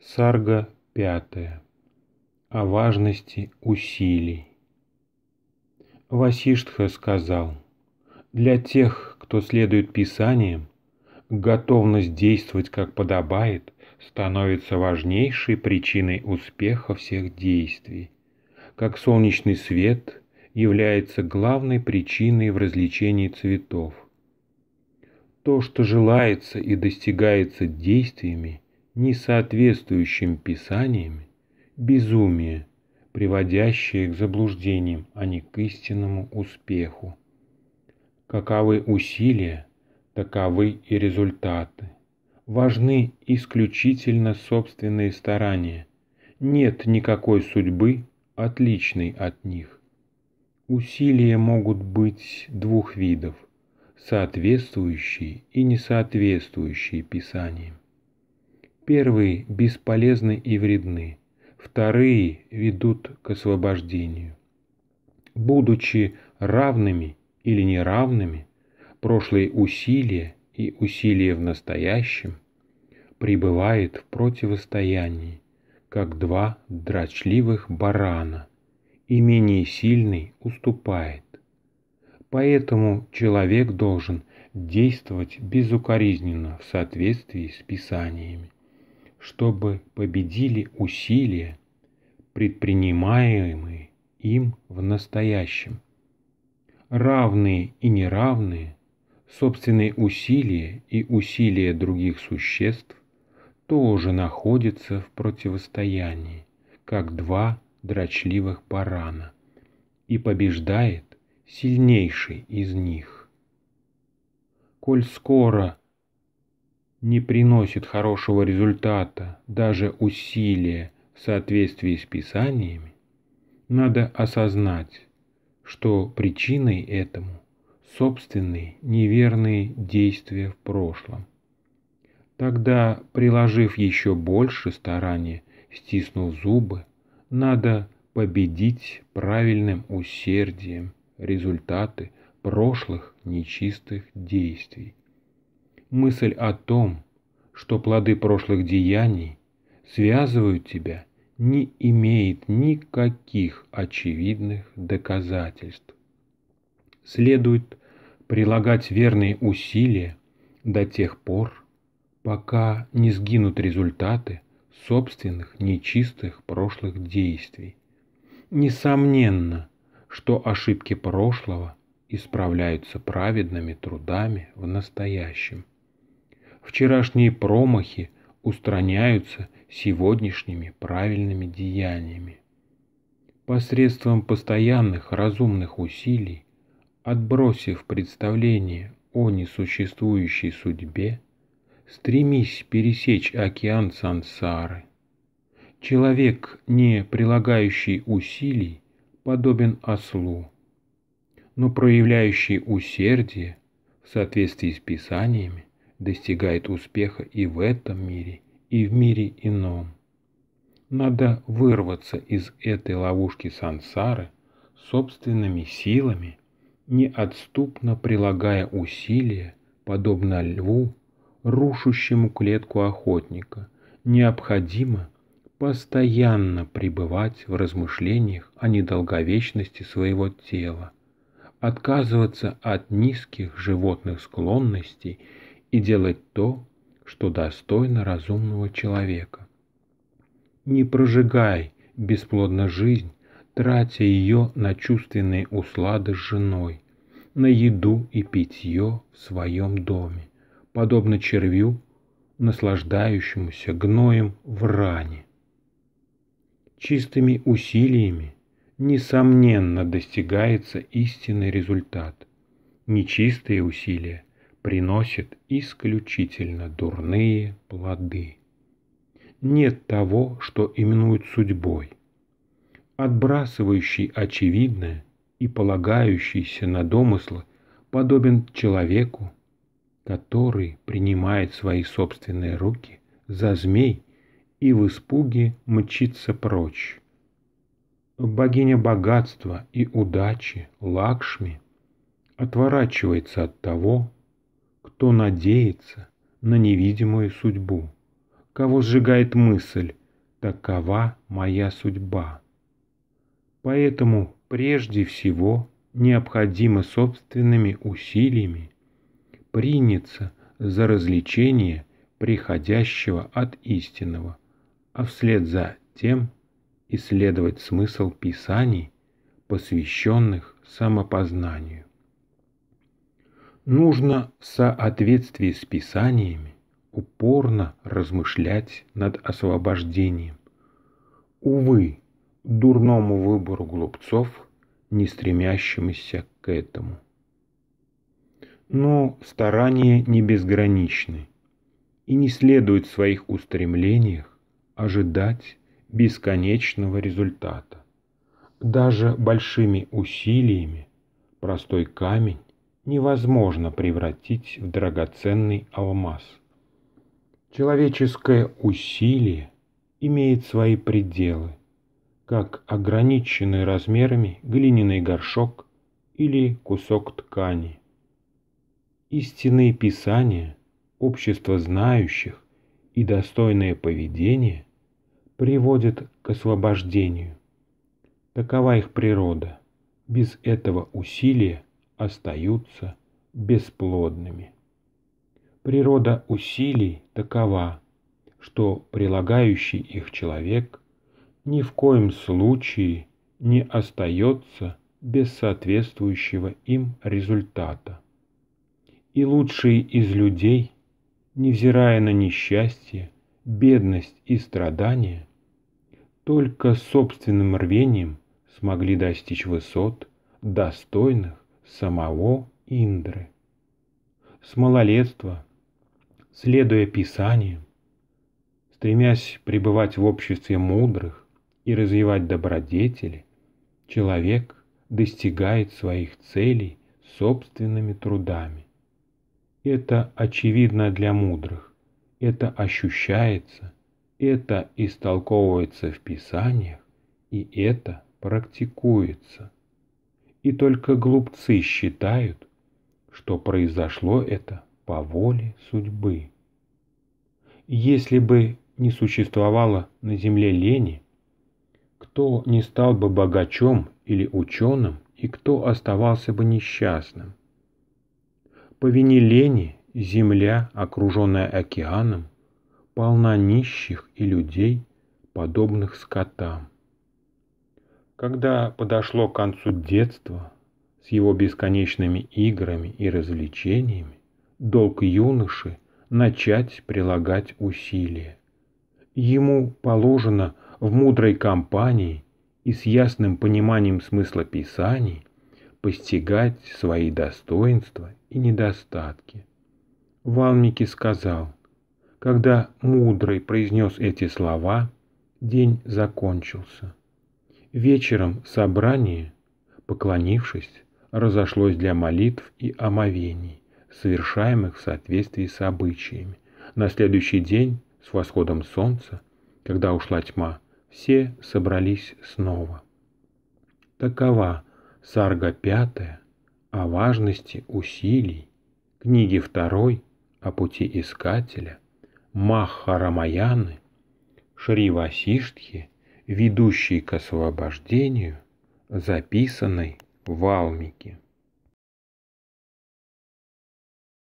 Сарга пятая. О важности усилий. Васиштха сказал, «Для тех, кто следует Писаниям, готовность действовать как подобает становится важнейшей причиной успеха всех действий, как солнечный свет является главной причиной в развлечении цветов. То, что желается и достигается действиями – несоответствующим писаниям безумие, приводящее к заблуждениям, а не к истинному успеху. Каковы усилия, таковы и результаты. Важны исключительно собственные старания. Нет никакой судьбы, отличной от них. Усилия могут быть двух видов – соответствующие и несоответствующие писаниям. Первые бесполезны и вредны, вторые ведут к освобождению. Будучи равными или неравными, прошлые усилия и усилия в настоящем пребывает в противостоянии, как два драчливых барана, и менее сильный уступает. Поэтому человек должен действовать безукоризненно в соответствии с писаниями чтобы победили усилия, предпринимаемые им в настоящем. Равные и неравные, собственные усилия и усилия других существ тоже находятся в противостоянии, как два дрочливых парана, и побеждает сильнейший из них. Коль скоро не приносит хорошего результата, даже усилия в соответствии с Писаниями, надо осознать, что причиной этому собственные неверные действия в прошлом. Тогда, приложив еще больше старания, стиснув зубы, надо победить правильным усердием результаты прошлых нечистых действий – мысль о том, что плоды прошлых деяний связывают тебя, не имеет никаких очевидных доказательств. Следует прилагать верные усилия до тех пор, пока не сгинут результаты собственных нечистых прошлых действий. Несомненно, что ошибки прошлого исправляются праведными трудами в настоящем. Вчерашние промахи устраняются сегодняшними правильными деяниями. Посредством постоянных разумных усилий, отбросив представление о несуществующей судьбе, стремись пересечь океан сансары. Человек, не прилагающий усилий, подобен ослу, но проявляющий усердие в соответствии с писаниями, достигает успеха и в этом мире, и в мире ином. Надо вырваться из этой ловушки сансары собственными силами, неотступно прилагая усилия, подобно льву, рушащему клетку охотника. Необходимо постоянно пребывать в размышлениях о недолговечности своего тела, отказываться от низких животных склонностей и делать то, что достойно разумного человека. Не прожигай бесплодно жизнь, тратя ее на чувственные услады с женой, на еду и питье в своем доме, подобно червю, наслаждающемуся гноем в ране. Чистыми усилиями, несомненно, достигается истинный результат. Нечистые усилия приносит исключительно дурные плоды. Нет того, что именуют судьбой, отбрасывающий очевидное и полагающийся на домыслы, подобен человеку, который принимает свои собственные руки за змей и в испуге мчится прочь. Богиня богатства и удачи, Лакшми, отворачивается от того, кто надеется на невидимую судьбу, кого сжигает мысль «такова моя судьба». Поэтому прежде всего необходимо собственными усилиями приняться за развлечение приходящего от истинного, а вслед за тем исследовать смысл писаний, посвященных самопознанию. Нужно в соответствии с Писаниями упорно размышлять над освобождением. Увы, дурному выбору глупцов, не стремящимся к этому. Но старания не безграничны, и не следует в своих устремлениях ожидать бесконечного результата. Даже большими усилиями простой камень невозможно превратить в драгоценный алмаз. Человеческое усилие имеет свои пределы, как ограниченный размерами глиняный горшок или кусок ткани. Истинные писания, общество знающих и достойное поведение приводят к освобождению. Такова их природа. Без этого усилия остаются бесплодными. Природа усилий такова, что прилагающий их человек ни в коем случае не остается без соответствующего им результата. И лучшие из людей, невзирая на несчастье, бедность и страдания, только собственным рвением смогли достичь высот, достойных самого Индры. С малолетства, следуя Писаниям, стремясь пребывать в обществе мудрых и развивать добродетели, человек достигает своих целей собственными трудами. Это очевидно для мудрых, это ощущается, это истолковывается в Писаниях и это практикуется – и только глупцы считают, что произошло это по воле судьбы. Если бы не существовало на земле лени, кто не стал бы богачом или ученым, и кто оставался бы несчастным? По вине лени земля, окруженная океаном, полна нищих и людей, подобных скотам. Когда подошло к концу детства с его бесконечными играми и развлечениями, долг юноши начать прилагать усилия. Ему положено в мудрой компании и с ясным пониманием смысла Писаний постигать свои достоинства и недостатки. Валмики сказал, когда мудрый произнес эти слова, день закончился. Вечером собрание, поклонившись, разошлось для молитв и омовений, совершаемых в соответствии с обычаями. На следующий день, с восходом солнца, когда ушла тьма, все собрались снова. Такова сарга пятая о важности усилий, книги второй о пути искателя, Махарамаяны, Шри Васиштхи – ведущей к освобождению, записанной в Алмике.